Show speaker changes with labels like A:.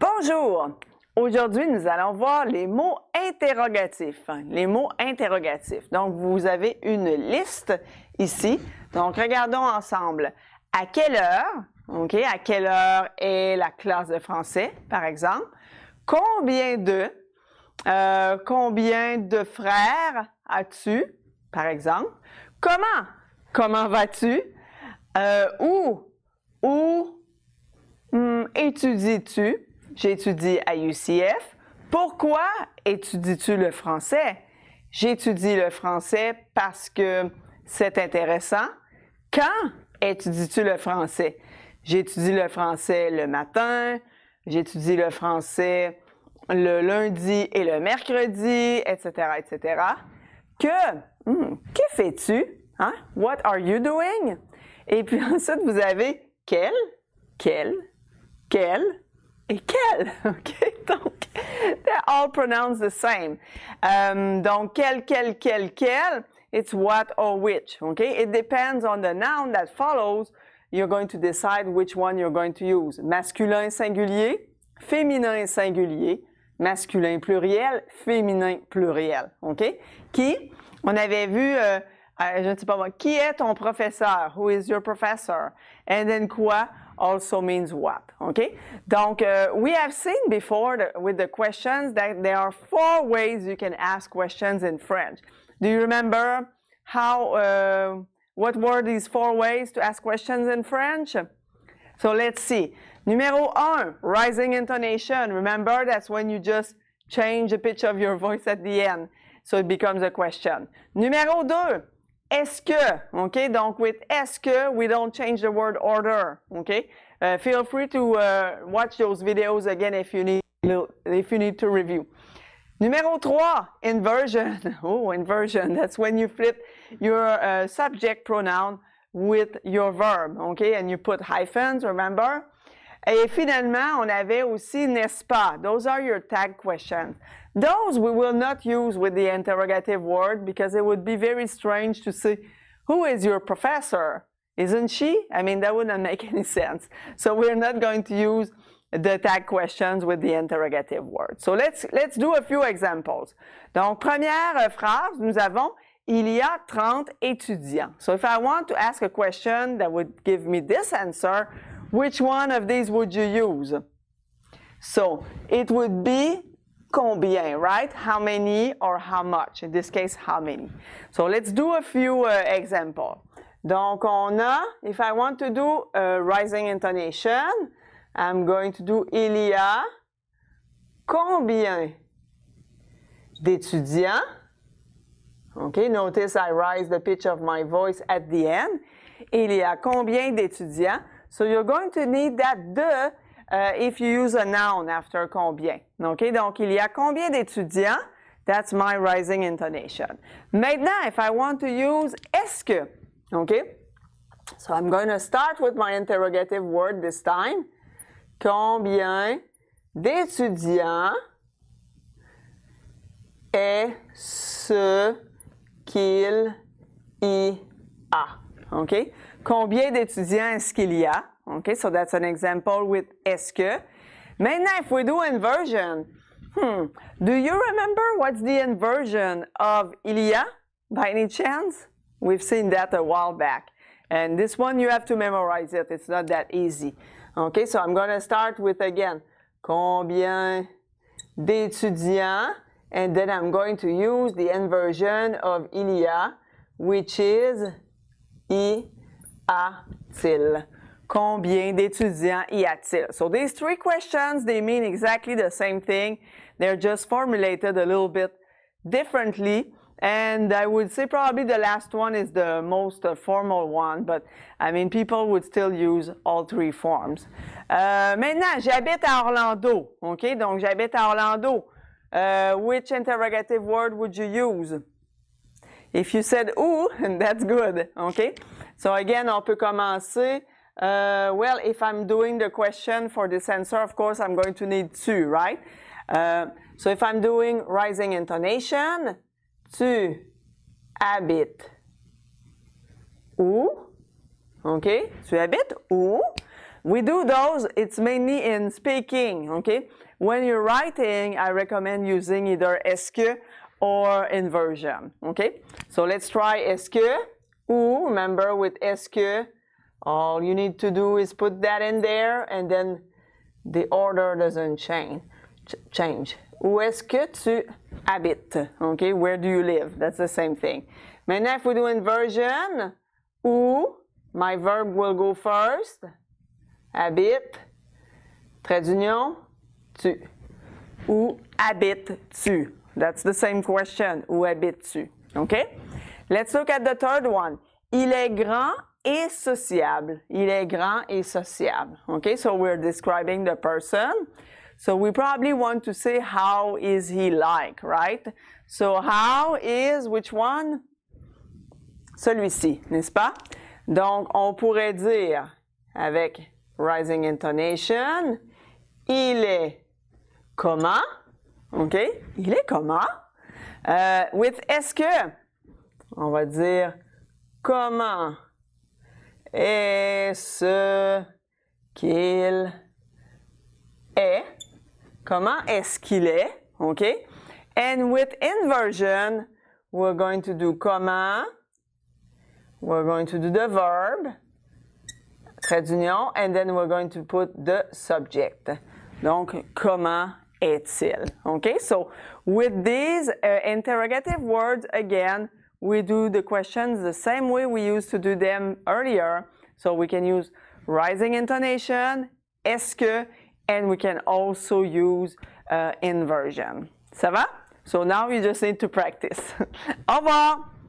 A: Bonjour! Aujourd'hui, nous allons voir les mots interrogatifs. Les mots interrogatifs. Donc, vous avez une liste ici. Donc, regardons ensemble. À quelle heure? OK, à quelle heure est la classe de français, par exemple? Combien de? Euh, combien de frères as-tu, par exemple? Comment? Comment vas-tu? Euh, où? Où hmm, étudies-tu? J'étudie à UCF. Pourquoi étudies-tu le français? J'étudie le français parce que c'est intéressant. Quand étudies-tu le français? J'étudie le français le matin, j'étudie le français le lundi et le mercredi, etc., etc. Que, hmm, que fais-tu? Hein? What are you doing? Et puis ensuite, vous avez quel, quel, quel, et quel, Donc, they're all pronounced the same. Um, donc, quel, quel, quel, quel, it's what or which, OK? It depends on the noun that follows. You're going to decide which one you're going to use. Masculin singulier, féminin singulier, masculin pluriel, féminin pluriel, OK? Qui, on avait vu... Euh, euh, je ne sais pas moi, qui est ton professeur? Who is your professor? And then quoi? also means what, okay? Donc, uh, we have seen before the, with the questions that there are four ways you can ask questions in French. Do you remember how, uh, what were these four ways to ask questions in French? So let's see. Numéro un, rising intonation. Remember, that's when you just change the pitch of your voice at the end. So it becomes a question. Numéro deux, Est-ce que, OK? Donc, with est-ce que, we don't change the word order, OK? Uh, feel free to uh, watch those videos again if you need, if you need to review. Numéro 3, inversion. Oh, inversion. That's when you flip your uh, subject pronoun with your verb, okay? And you put hyphens, remember? Et finalement, on avait aussi n'est-ce pas. Those are your tag questions. Those we will not use with the interrogative word because it would be very strange to say, Who is your professor? Isn't she? I mean, that wouldn't make any sense. So we're not going to use the tag questions with the interrogative word. So let's, let's do a few examples. Donc, première phrase, nous avons Il y a 30 étudiants. So if I want to ask a question that would give me this answer, which one of these would you use? So it would be combien, right? How many or how much? In this case, how many? So let's do a few uh, examples. Donc, on a, if I want to do a rising intonation, I'm going to do il y a combien d'étudiants? Okay, notice I rise the pitch of my voice at the end. Il y a combien d'étudiants? So you're going to need that de Euh, if you use a noun after combien. okay, Donc, il y a combien d'étudiants? That's my rising intonation. Maintenant, if I want to use est-ce que, So I'm going to start with my interrogative word this time. Combien d'étudiants est ce qu'il y a? OK? Combien d'étudiants est-ce qu'il y a? OK, so that's an example with est-ce que. Maintenant, if we do inversion, hmm, do you remember what's the inversion of il y a by any chance? We've seen that a while back. And this one, you have to memorize it. It's not that easy. Okay, so I'm going to start with again, combien d'étudiants? And then I'm going to use the inversion of il y a, which is y a-t-il? Combien d'étudiants y a-t-il? So these three questions, they mean exactly the same thing. They're just formulated a little bit differently. And I would say probably the last one is the most uh, formal one, but I mean, people would still use all three forms. Euh, maintenant, j'habite à Orlando. OK? Donc, j'habite à Orlando. Uh, which interrogative word would you use? If you said ooh, that's good. Okay? So again, on peut commencer. Uh, well, if I'm doing the question for this answer, of course, I'm going to need tu, right? Uh, so if I'm doing rising intonation, tu habites où? Okay? Tu habites où? We do those, it's mainly in speaking, okay? When you're writing, I recommend using either est-ce que or inversion. Okay, so let's try est-ce que. Ooh, remember with est-ce que, all you need to do is put that in there and then the order doesn't change. Ch change. Où est-ce que tu habites? Okay, where do you live? That's the same thing. Maintenant, if we do inversion, où, my verb will go first. Habite, trait d'union, tu. Où habites-tu? That's the same question. Où habites-tu? Okay? Let's look at the third one. Il est grand et sociable. Il est grand et sociable. Okay? So we're describing the person. So we probably want to say how is he like, right? So how is which one? Celui-ci, n'est-ce pas? Donc on pourrait dire avec rising intonation, il est comment? OK? Il est comment? Euh, with est-ce que, on va dire, comment est-ce qu'il est? Comment est-ce qu'il est? OK? And with inversion, we're going to do comment. We're going to do the verb, trait d'union, and then we're going to put the subject. Donc, comment Est-il? Okay, so with these uh, interrogative words, again, we do the questions the same way we used to do them earlier. So we can use rising intonation, est-ce que, and we can also use uh, inversion. Ça va? So now you just need to practice. Au revoir!